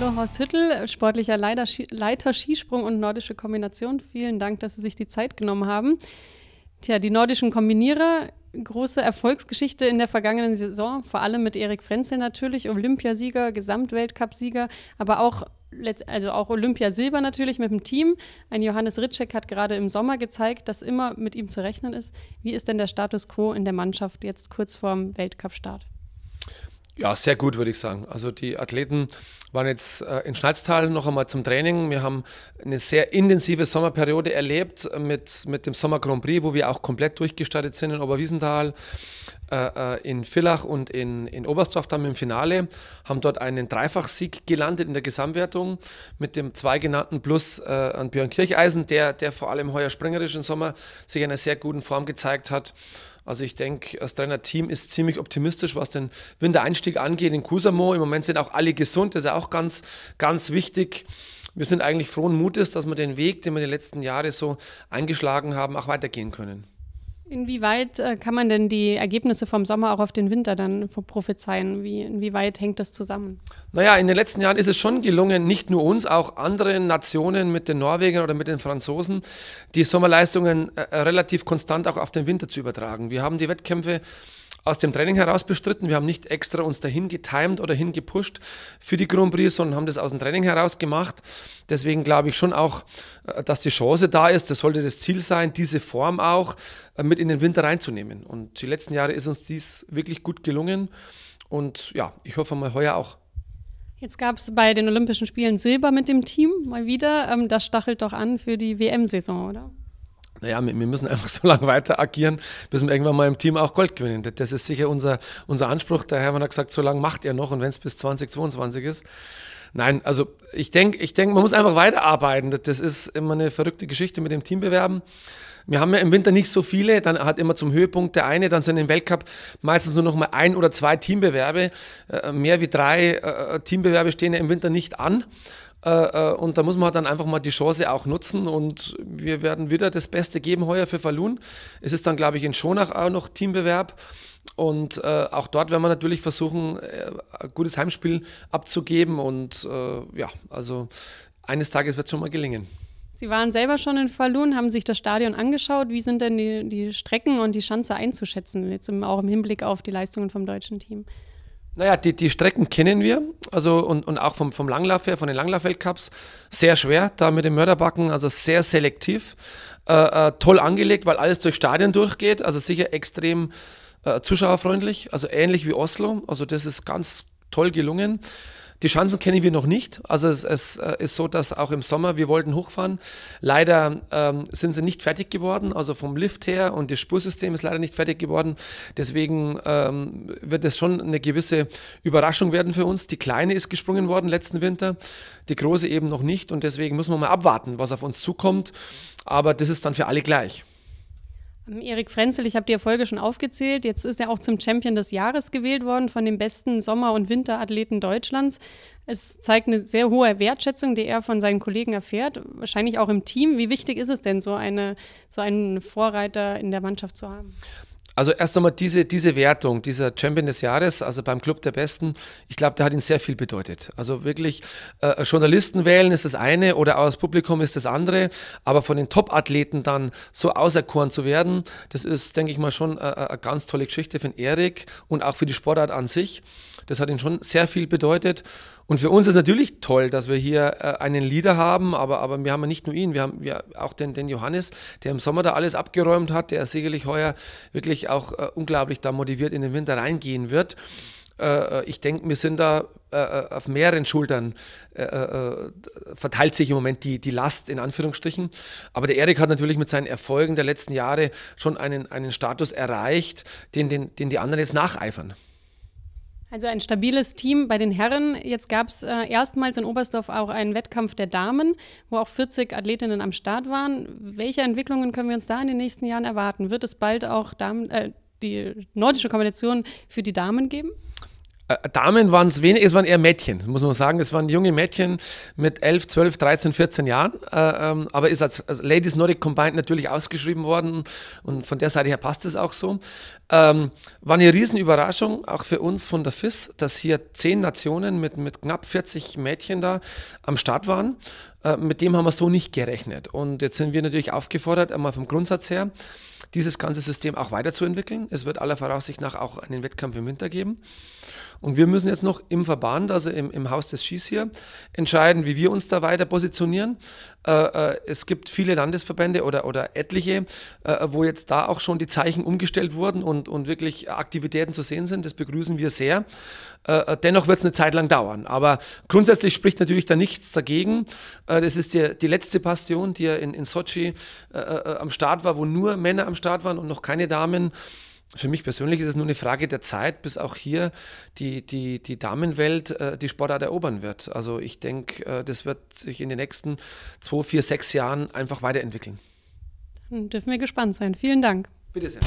Hallo Horst Hüttel, sportlicher Leiter, Leiter Skisprung und nordische Kombination. Vielen Dank, dass Sie sich die Zeit genommen haben. Tja, die nordischen Kombinierer, große Erfolgsgeschichte in der vergangenen Saison, vor allem mit Erik Frenzel natürlich, Olympiasieger, Gesamtweltcupsieger, aber auch also auch Olympiasilber natürlich mit dem Team. Ein Johannes Ritschek hat gerade im Sommer gezeigt, dass immer mit ihm zu rechnen ist. Wie ist denn der Status quo in der Mannschaft jetzt kurz vorm Weltcup-Start? Ja, sehr gut, würde ich sagen. Also die Athleten waren jetzt äh, in Schneidstal noch einmal zum Training. Wir haben eine sehr intensive Sommerperiode erlebt mit, mit dem Sommer Grand Prix, wo wir auch komplett durchgestattet sind in Oberwiesenthal, äh, äh, in Villach und in, in Oberstdorf dann im Finale. Haben dort einen Dreifachsieg gelandet in der Gesamtwertung mit dem zwei genannten Plus an Björn Kircheisen, der, der vor allem heuer springerisch im Sommer sich in einer sehr guten Form gezeigt hat. Also ich denke, das Trainerteam ist ziemlich optimistisch, was den Wintereinstieg angeht in Kusamo. Im Moment sind auch alle gesund, das ist ja auch ganz, ganz wichtig. Wir sind eigentlich frohen Mutes, dass wir den Weg, den wir die letzten Jahre so eingeschlagen haben, auch weitergehen können. Inwieweit äh, kann man denn die Ergebnisse vom Sommer auch auf den Winter dann prophezeien? Wie, inwieweit hängt das zusammen? Naja, in den letzten Jahren ist es schon gelungen, nicht nur uns, auch anderen Nationen mit den Norwegern oder mit den Franzosen, die Sommerleistungen äh, relativ konstant auch auf den Winter zu übertragen. Wir haben die Wettkämpfe aus dem Training heraus bestritten. Wir haben nicht extra uns dahin getimed oder hingepusht für die Grand Prix, sondern haben das aus dem Training heraus gemacht. Deswegen glaube ich schon auch, äh, dass die Chance da ist. Das sollte das Ziel sein, diese Form auch äh, mit in den Winter reinzunehmen. Und die letzten Jahre ist uns dies wirklich gut gelungen. Und ja, ich hoffe mal heuer auch. Jetzt gab es bei den Olympischen Spielen Silber mit dem Team mal wieder. Ähm, das stachelt doch an für die WM-Saison, oder? naja, wir müssen einfach so lange weiter agieren, bis wir irgendwann mal im Team auch Gold gewinnen. Das ist sicher unser, unser Anspruch. Der Hermann hat gesagt, so lange macht ihr noch und wenn es bis 2022 ist. Nein, also ich denke, ich denk, man muss einfach weiterarbeiten. Das ist immer eine verrückte Geschichte mit dem Teambewerben. Wir haben ja im Winter nicht so viele, dann hat immer zum Höhepunkt der eine, dann sind im Weltcup meistens nur noch mal ein oder zwei Teambewerbe. Äh, mehr wie drei äh, Teambewerbe stehen ja im Winter nicht an. Äh, äh, und da muss man halt dann einfach mal die Chance auch nutzen. Und wir werden wieder das Beste geben heuer für Falun. Es ist dann, glaube ich, in Schonach auch noch Teambewerb. Und äh, auch dort werden wir natürlich versuchen, äh, ein gutes Heimspiel abzugeben. Und äh, ja, also eines Tages wird es schon mal gelingen. Sie waren selber schon in Falun, haben sich das Stadion angeschaut. Wie sind denn die, die Strecken und die Chance einzuschätzen, jetzt im, auch im Hinblick auf die Leistungen vom deutschen Team? Naja, die, die Strecken kennen wir, also und, und auch vom, vom Langlauf her, von den Langlaufweltcups. Sehr schwer, da mit dem Mörderbacken, also sehr selektiv. Äh, äh, toll angelegt, weil alles durch Stadien durchgeht, also sicher extrem äh, zuschauerfreundlich, also ähnlich wie Oslo. Also das ist ganz toll gelungen. Die Chancen kennen wir noch nicht. Also es, es äh, ist so, dass auch im Sommer wir wollten hochfahren. Leider ähm, sind sie nicht fertig geworden. Also vom Lift her und das Spursystem ist leider nicht fertig geworden. Deswegen ähm, wird es schon eine gewisse Überraschung werden für uns. Die kleine ist gesprungen worden letzten Winter, die große eben noch nicht. Und deswegen müssen wir mal abwarten, was auf uns zukommt. Aber das ist dann für alle gleich. Ähm, Erik Frenzel, ich habe die Erfolge schon aufgezählt. Jetzt ist er auch zum Champion des Jahres gewählt worden von den besten Sommer- und Winterathleten Deutschlands. Es zeigt eine sehr hohe Wertschätzung, die er von seinen Kollegen erfährt, wahrscheinlich auch im Team. Wie wichtig ist es denn, so, eine, so einen Vorreiter in der Mannschaft zu haben? Also erst einmal diese, diese Wertung, dieser Champion des Jahres, also beim Club der Besten, ich glaube, der hat ihn sehr viel bedeutet. Also wirklich, äh, Journalisten wählen ist das eine oder aus Publikum ist das andere, aber von den Top-Athleten dann so auserkoren zu werden, das ist, denke ich mal, schon äh, äh eine ganz tolle Geschichte für Erik und auch für die Sportart an sich. Das hat ihn schon sehr viel bedeutet. Und für uns ist natürlich toll, dass wir hier äh, einen Leader haben, aber, aber wir haben ja nicht nur ihn, wir haben ja auch den, den Johannes, der im Sommer da alles abgeräumt hat, der sicherlich heuer wirklich auch äh, unglaublich da motiviert in den Winter reingehen wird. Äh, äh ich denke, wir sind da äh, äh, auf mehreren Schultern verteilt sich im Moment die, die Last in Anführungsstrichen. Aber der Erik hat natürlich mit seinen Erfolgen der letzten Jahre schon einen, einen Status erreicht, den, den, den die anderen jetzt nacheifern. Also ein stabiles Team bei den Herren. Jetzt gab es äh, erstmals in Oberstdorf auch einen Wettkampf der Damen, wo auch 40 Athletinnen am Start waren. Welche Entwicklungen können wir uns da in den nächsten Jahren erwarten? Wird es bald auch Damen, äh, die nordische Kombination für die Damen geben? Äh, Damen waren es wenig, es waren eher Mädchen, muss man sagen. Es waren junge Mädchen mit 11, 12, 13, 14 Jahren, äh, ähm, aber ist als, als, Ladies Nordic Combined natürlich ausgeschrieben worden und von der Seite her passt es auch so. Ähm, war eine Riesenüberraschung, auch für uns von der FIS, dass hier zehn Nationen mit, mit knapp 40 Mädchen da am Start waren. Äh, mit dem haben wir so nicht gerechnet. Und jetzt sind wir natürlich aufgefordert, einmal vom Grundsatz her, dieses ganze System auch weiterzuentwickeln. Es wird aller Voraussicht nach auch einen Wettkampf im Winter geben. Und wir müssen jetzt noch im Verband, also im, im Haus des Skis hier, entscheiden, wie wir uns da weiter positionieren. Äh, äh, es gibt viele Landesverbände oder, oder etliche, äh, wo jetzt da auch schon die Zeichen umgestellt wurden und, und wirklich Aktivitäten zu sehen sind. Das begrüßen wir sehr. Äh, äh, dennoch wird es eine Zeit lang dauern. Aber grundsätzlich spricht natürlich da nichts dagegen. Äh, das ist die, die letzte Passion, die ja in, in Sochi am Start war, wo nur Männer am Start waren und noch keine Damen. Für mich persönlich ist es nur eine Frage der Zeit, bis auch hier die, die, die Damenwelt äh, die Sportart erobern wird. Also ich denke, äh, das wird sich in den nächsten zwei, vier, sechs Jahren einfach weiterentwickeln. Dann hm, dürfen wir gespannt sein. Vielen Dank. Bitte sehr.